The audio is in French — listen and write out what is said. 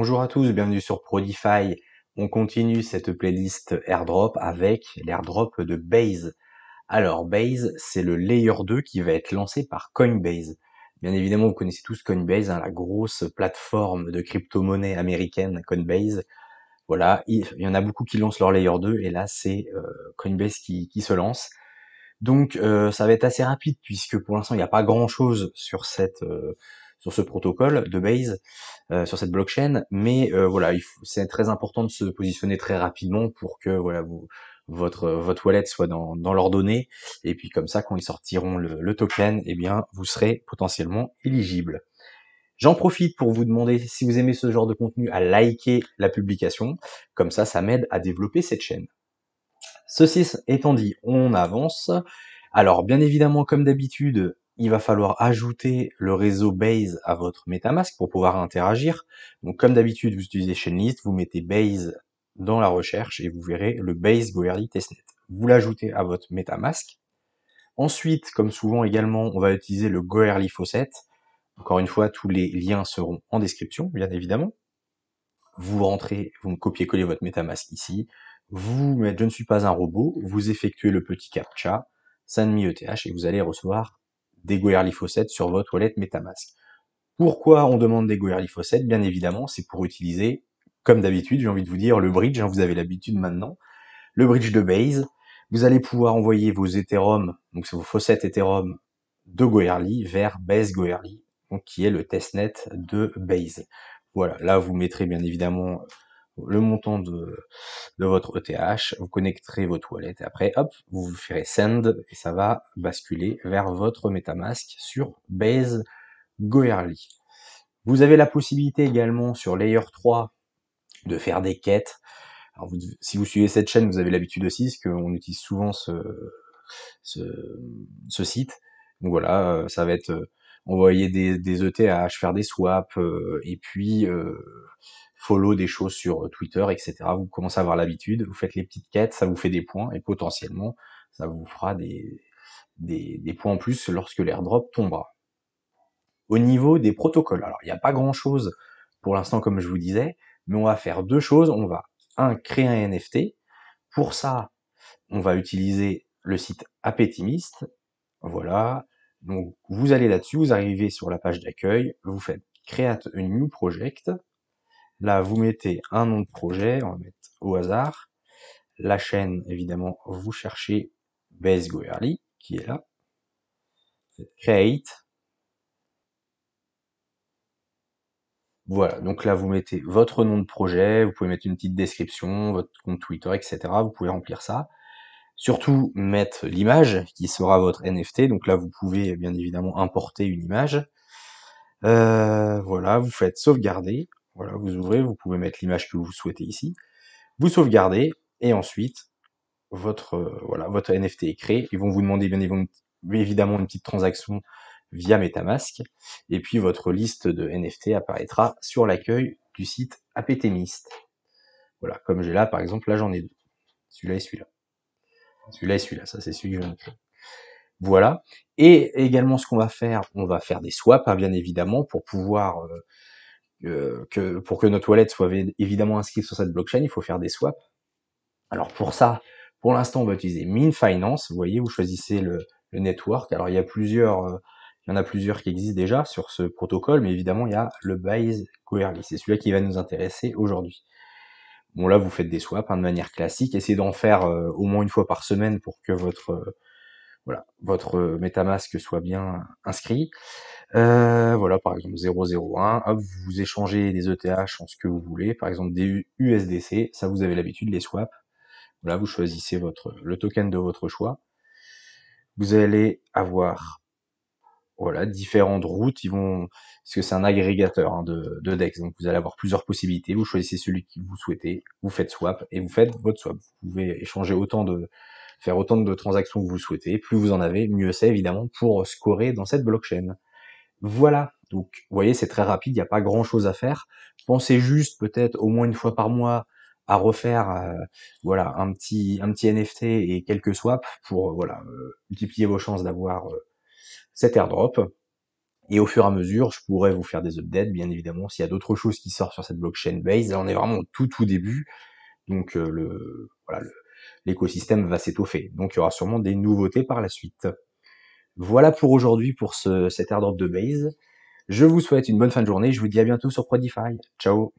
Bonjour à tous, bienvenue sur Prodify. On continue cette playlist airdrop avec l'airdrop de Base. Alors Base, c'est le layer 2 qui va être lancé par Coinbase. Bien évidemment, vous connaissez tous Coinbase, hein, la grosse plateforme de crypto-monnaie américaine Coinbase. Voilà, il y en a beaucoup qui lancent leur layer 2 et là c'est euh, Coinbase qui, se lance. Donc euh, ça va être assez rapide puisque pour l'instant il n'y a pas grand chose sur cette... Euh, sur ce protocole de base, euh, sur cette blockchain. Mais euh, voilà, c'est très important de se positionner très rapidement pour que voilà vous, votre votre wallet soit dans, dans leurs Et puis comme ça, quand ils sortiront le, le token, eh bien vous serez potentiellement éligible. J'en profite pour vous demander si vous aimez ce genre de contenu à liker la publication. Comme ça, ça m'aide à développer cette chaîne. Ceci étant dit, on avance. Alors bien évidemment, comme d'habitude, il va falloir ajouter le réseau Base à votre MetaMask pour pouvoir interagir. Donc comme d'habitude, vous utilisez Chainlist, vous mettez Base dans la recherche et vous verrez le Base Goerli Testnet. Vous l'ajoutez à votre MetaMask. Ensuite, comme souvent également, on va utiliser le Goerli Faucet. Encore une fois, tous les liens seront en description, bien évidemment. Vous rentrez, vous copiez-collez votre MetaMask ici. Vous mettez Je ne suis pas un robot, vous effectuez le petit captcha, SANMI ETH et vous allez recevoir des faucettes sur votre wallet MetaMask. Pourquoi on demande des faucettes Bien évidemment, c'est pour utiliser, comme d'habitude, j'ai envie de vous dire, le bridge, hein, vous avez l'habitude maintenant, le bridge de base. Vous allez pouvoir envoyer vos Ethereum, donc vos fossettes Ethereum de Goerly vers Base Goerly, donc qui est le testnet de Base. Voilà, là vous mettrez bien évidemment le montant de, votre ETH, vous connecterez vos toilettes et après, hop, vous, vous ferez send et ça va basculer vers votre MetaMask sur Base Goerli. Vous avez la possibilité également sur Layer 3 de faire des quêtes. si vous suivez cette chaîne, vous avez l'habitude aussi, parce qu'on utilise souvent ce, ce, site. Donc voilà, euh, ça va être euh, envoyer des, des ETH, faire des swaps, euh, et puis euh, follow des choses sur euh, Twitter, etc. Vous commencez à avoir l'habitude, vous faites les petites quêtes, ça vous fait des points, et potentiellement, ça vous fera des, points en plus lorsque l'airdrop tombera. Au niveau des protocoles, alors il n'y a pas grand-chose pour l'instant, comme je vous disais, mais on va faire deux choses. On va, un, créer un NFT. Pour ça, on va utiliser le site Appétimiste. Voilà, donc, vous allez là-dessus, vous arrivez sur la page d'accueil, vous faites Create a new project. Là, vous mettez un nom de projet, on va mettre au hasard. La chaîne, évidemment, vous cherchez Base qui est là. Create. Voilà, donc là, vous mettez votre nom de projet, vous pouvez mettre une petite description, votre compte Twitter, etc. Vous pouvez remplir ça. Surtout mettre l'image qui sera votre NFT. Donc là, vous pouvez bien évidemment importer une image. Euh, voilà, vous faites sauvegarder. Voilà, vous ouvrez, vous pouvez mettre l'image que vous souhaitez ici. Vous sauvegardez et ensuite votre euh, voilà votre NFT est créé. Ils vont vous demander bien évidemment une petite transaction via MetaMask et puis votre liste de NFT apparaîtra sur l'accueil du site Mist. Voilà, comme j'ai là par exemple, là j'en ai deux, celui-là et celui-là. Celui-là et celui-là, ça c'est celui que je Voilà. Et également, ce qu'on va faire, on va faire des swaps, hein, bien évidemment, pour pouvoir euh, euh, que pour que notre wallet soit évidemment inscrite sur cette blockchain, il faut faire des swaps. Alors pour ça, pour l'instant, on va utiliser Min Finance. Vous voyez, vous choisissez le, le network. Alors il y a plusieurs, euh, il y en a plusieurs qui existent déjà sur ce protocole, mais évidemment il y a le Base Coerly. C'est celui là qui va nous intéresser aujourd'hui. Bon là, vous faites des swaps hein, de manière classique. Essayez d'en faire euh, au moins une fois par semaine pour que votre euh, voilà votre euh, MetaMask soit bien inscrit. voilà, par exemple 001. Hop, vous échangez des ETH en ce que vous voulez. Par exemple des USDC. Ça, vous avez l'habitude les swaps. Là vous choisissez votre le token de votre choix. Vous allez avoir voilà, différentes routes. Ils vont, parce que c'est un agrégateur hein, de, de DEX, donc vous allez avoir plusieurs possibilités. Vous choisissez celui que vous souhaitez, vous faites swap et vous faites votre swap. Vous pouvez échanger autant de, faire autant de transactions que vous souhaitez. Plus vous en avez, mieux c'est évidemment pour scorer dans cette blockchain. Voilà. Donc, vous voyez, c'est très rapide. Il n'y a pas grand chose à faire. Pensez juste peut-être au moins une fois par mois à refaire euh, voilà un petit un petit NFT et quelques swaps pour euh, voilà euh, multiplier vos chances d'avoir cet airdrop. Et au fur et à mesure, je pourrais vous faire des updates, bien évidemment, s'il y a d'autres choses qui sortent sur cette blockchain base. on est vraiment tout tout début. Donc euh, le l'écosystème va s'étoffer. Donc il y aura sûrement des nouveautés par la suite. Voilà pour aujourd'hui pour ce, cet airdrop de base. Je vous souhaite une bonne fin de journée. Je vous dis à bientôt sur Prodify. Ciao